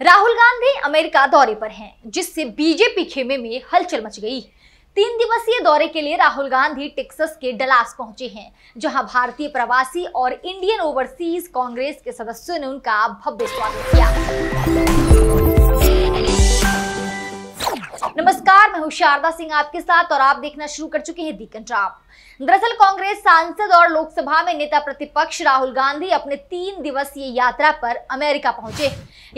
Rahul Gandhi America दौरे पर हैं जिससे बीजेपी खेमे में हलचल मच गई तीन दिवसीय दौरे के लिए राहुल गांधी टेक्सस के डलास पहुंचे हैं जहां भारतीय प्रवासी और इंडियन ओवरसीज कांग्रेस के सदस्यों ने उनका भव्य स्वागत किया नमस्कार मैं हूं शारदा सिंह आपके साथ और आप देखना शुरू कर चुके हैं दीकन कंट्राप दरअसल कांग्रेस सांसद और लोकसभा में नेता प्रतिपक्ष राहुल गांधी अपने तीन दिवसीय यात्रा पर अमेरिका पहुंचे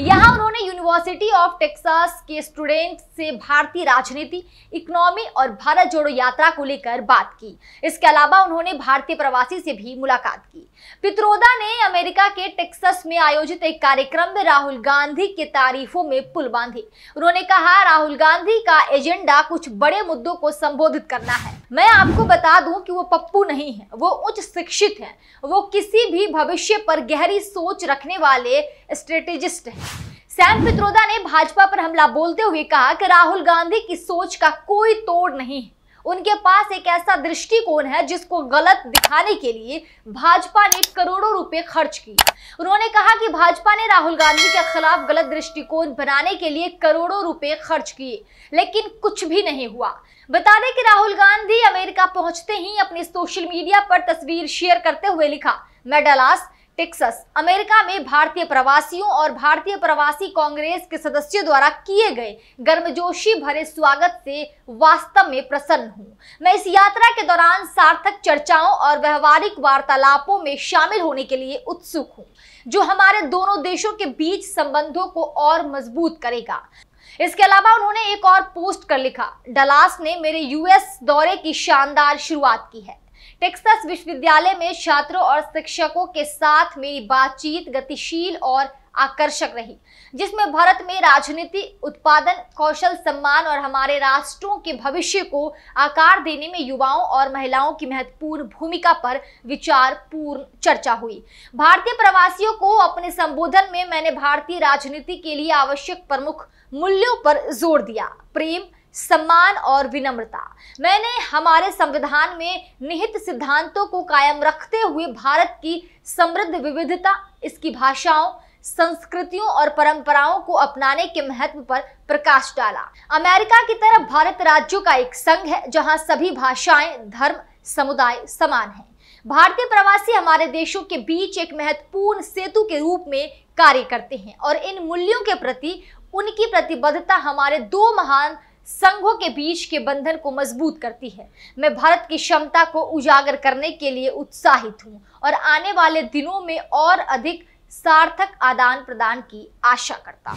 यहां उन्होंने यूनिवर्सिटी ऑफ टेक्सास के स्टूडेंट से भारतीय राजनीति इकोनॉमी और भारत जोड़ो यात्रा को लेकर बात की इसके अलावा उन्होंने भारतीय प्रवासी से भी मुलाकात की पित्रोदा ने अमेरिका के टेक्सास में आयोजित एक कार्यक्रम में राहुल गांधी के तारीफों में पुल बांधी उन्होंने कहा राहुल गांधी का एजेंडा कुछ बड़े मुद्दों को संबोधित करना है मैं आपको बता दूं कि वो पप्पू नहीं है वो उच्च शिक्षित है वो किसी भी भविष्य पर गहरी सोच रखने वाले स्ट्रेटेजिस्ट हैं सैम पित्रोदा ने भाजपा पर हमला बोलते हुए कहा कि राहुल गांधी की सोच का कोई तोड़ नहीं है उनके पास एक ऐसा दृष्टिकोण है जिसको गलत दिखाने के लिए भाजपा ने करोड़ों रुपए खर्च किए उन्होंने कहा कि भाजपा ने राहुल गांधी के खिलाफ गलत दृष्टिकोण बनाने के लिए करोड़ों रुपए खर्च किए लेकिन कुछ भी नहीं हुआ बता दें कि राहुल गांधी अमेरिका पहुंचते ही अपने सोशल मीडिया पर तस्वीर शेयर करते हुए लिखा मैं डलास टेक्सस अमेरिका में भारतीय प्रवासियों और भारतीय प्रवासी कांग्रेस के सदस्यों द्वारा किए गए गर्मजोशी भरे स्वागत से वास्तव में प्रसन्न हूं मैं इस यात्रा के दौरान सार्थक चर्चाओं और व्यवहारिक वार्तालापों में शामिल होने के लिए उत्सुक हूं जो हमारे दोनों देशों के बीच संबंधों को और मजबूत करेगा इसके अलावा उन्होंने एक और पोस्ट कर लिखा डलास ने मेरे यूएस दौरे की शानदार शुरुआत की है टेक्सास विश्वविद्यालय में छात्रों और शिक्षकों के साथ मेरी बातचीत गतिशील और आकर्षक रही जिसमें भारत में राजनीति उत्पादन कौशल सम्मान और हमारे राष्ट्रों के भविष्य को आकार देने में युवाओं और महिलाओं की महत्वपूर्ण भूमिका पर विचार पूर्ण चर्चा हुई भारतीय प्रवासियों को अपने संबोधन में मैंने भारतीय राजनीति के लिए आवश्यक प्रमुख मूल्यों पर जोर दिया प्रेम सम्मान और विनम्रता मैंने हमारे संविधान में निहित सिद्धांतों को कायम रखते हुए भारत की समृद्ध विविधता इसकी भाषाओं संस्कृतियों और परंपराओं को अपनाने के महत्व पर प्रकाश डाला अमेरिका की तरफ भारत राज्यों का एक संघ है जहां सभी भाषाएं धर्म समुदाय समान है भारतीय प्रवासी हमारे देशों के बीच एक महत्वपूर्ण सेतु के रूप में कार्य करते हैं और इन मूल्यों के प्रति उनकी प्रतिबद्धता हमारे दो महान संघों के बीच के बंधन को मजबूत करती है मैं भारत की क्षमता को उजागर करने के लिए उत्साहित हूँ और आने वाले दिनों में और अधिक सार्थक आदान प्रदान की आशा करता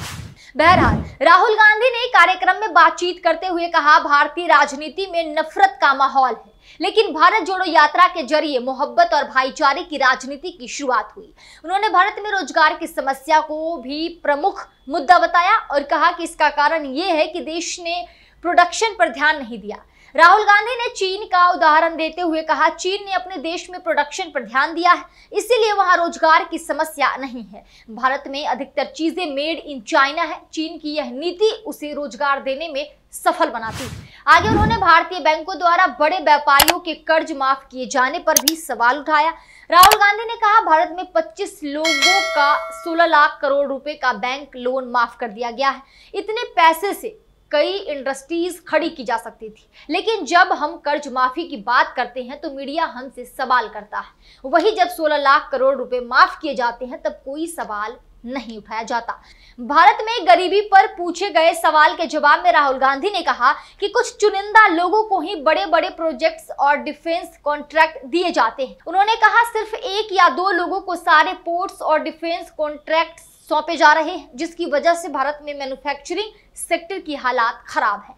बहरहाल राहुल गांधी ने कार्यक्रम में बातचीत करते हुए कहा भारतीय राजनीति में नफरत का माहौल है लेकिन भारत जोड़ो यात्रा के जरिए मोहब्बत और भाईचारे की राजनीति की शुरुआत हुई उन्होंने भारत में रोजगार की समस्या को भी प्रमुख मुद्दा बताया और कहा कि इसका कारण यह है कि देश ने प्रोडक्शन पर ध्यान नहीं दिया राहुल गांधी ने चीन का उदाहरण देते हुए कहा चीन ने अपने देश में प्रोडक्शन पर ध्यान दिया है इसीलिए वहां रोजगार की समस्या नहीं है भारत में अधिकतर चीजें मेड इन चाइना है चीन की यह नीति उसे रोजगार देने में सफल बनाती आगे उन्होंने भारतीय बैंकों द्वारा बड़े व्यापारियों के कर्ज माफ किए जाने पर भी सवाल उठाया राहुल गांधी ने कहा भारत में 25 लोगों का 16 लाख करोड़ रुपए का बैंक लोन माफ कर दिया गया है इतने पैसे से कई इंडस्ट्रीज खड़ी की जा सकती थी लेकिन जब हम कर्ज माफी की बात करते हैं तो मीडिया हमसे सवाल करता है वही जब 16 लाख करोड़ रुपए माफ किए जाते हैं तब कोई सवाल नहीं उठाया जाता भारत में गरीबी पर पूछे गए सवाल के जवाब में राहुल गांधी ने कहा कि कुछ चुनिंदा लोगों को ही बड़े बड़े प्रोजेक्ट्स और डिफेंस कॉन्ट्रैक्ट दिए जाते हैं उन्होंने कहा सिर्फ एक या दो लोगों को सारे पोर्ट्स और डिफेंस कॉन्ट्रैक्ट्स सौंपे जा रहे हैं जिसकी वजह से भारत में मैन्युफैक्चरिंग सेक्टर की हालात खराब है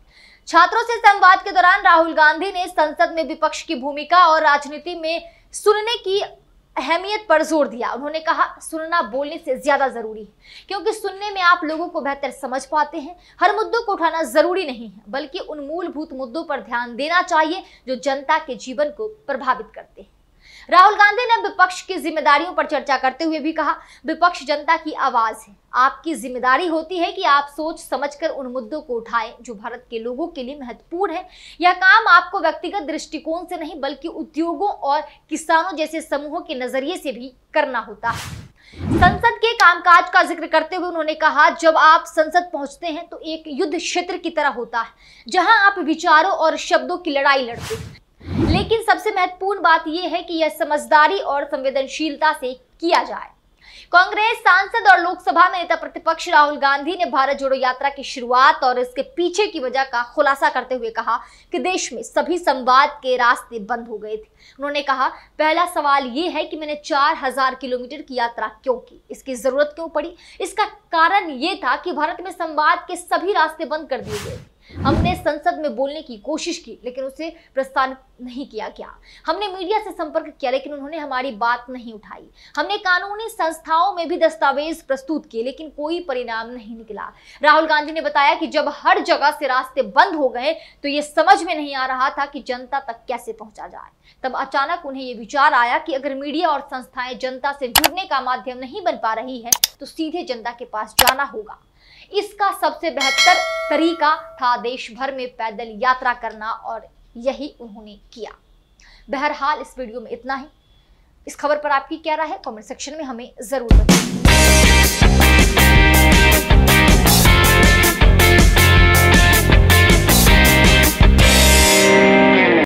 छात्रों से संवाद के दौरान राहुल गांधी ने संसद में विपक्ष की भूमिका और राजनीति में सुनने की अहमियत पर जोर दिया उन्होंने कहा सुनना बोलने से ज्यादा जरूरी है क्योंकि सुनने में आप लोगों को बेहतर समझ पाते हैं हर मुद्दों को उठाना जरूरी नहीं है बल्कि उन मूलभूत मुद्दों पर ध्यान देना चाहिए जो जनता के जीवन को प्रभावित करते हैं राहुल गांधी ने विपक्ष की जिम्मेदारियों पर चर्चा करते हुए भी कहा विपक्ष जनता की आवाज है आपकी जिम्मेदारी होती है कि आप सोच समझकर उन मुद्दों को उठाएं जो भारत के लोगों के लिए महत्वपूर्ण है यह काम आपको व्यक्तिगत दृष्टिकोण से नहीं बल्कि उद्योगों और किसानों जैसे समूहों के नजरिए से भी करना होता है संसद के कामकाज का जिक्र करते हुए उन्होंने कहा जब आप संसद पहुंचते हैं तो एक युद्ध क्षेत्र की तरह होता है जहां आप विचारों और शब्दों की लड़ाई लड़ते हैं लेकिन सबसे महत्वपूर्ण बात यह है कि यह समझदारी और संवेदनशीलता से किया जाए कांग्रेस सांसद और लोकसभा में नेता प्रतिपक्ष राहुल गांधी ने भारत जोड़ो यात्रा की शुरुआत और इसके पीछे की वजह का खुलासा करते हुए कहा कि देश में सभी संवाद के रास्ते बंद हो गए थे उन्होंने कहा पहला सवाल यह है कि मैंने 4000 किलोमीटर की यात्रा क्यों की इसकी जरूरत क्यों पड़ी इसका कारण यह था कि भारत में संवाद के सभी रास्ते बंद कर दिए गए थे हमने संसद में बोलने की कोशिश की लेकिन उसे प्रस्थान नहीं किया गया हमने मीडिया से संपर्क किया लेकिन उन्होंने हमारी बात नहीं उठाई हमने कानूनी संस्थाओं में भी दस्तावेज प्रस्तुत किए लेकिन कोई परिणाम नहीं निकला राहुल गांधी ने बताया कि जब हर जगह से रास्ते बंद हो गए तो ये समझ में नहीं आ रहा था कि जनता तक कैसे पहुंचा जाए तब अचानक उन्हें ये विचार आया कि अगर मीडिया और संस्थाएं जनता से जुड़ने का माध्यम नहीं बन पा रही है तो सीधे जनता के पास जाना होगा इसका सबसे बेहतर तरीका था देश भर में पैदल यात्रा करना और यही उन्होंने किया बहरहाल इस वीडियो में इतना ही इस खबर पर आपकी क्या राय है कमेंट सेक्शन में हमें ज़रूर बताएं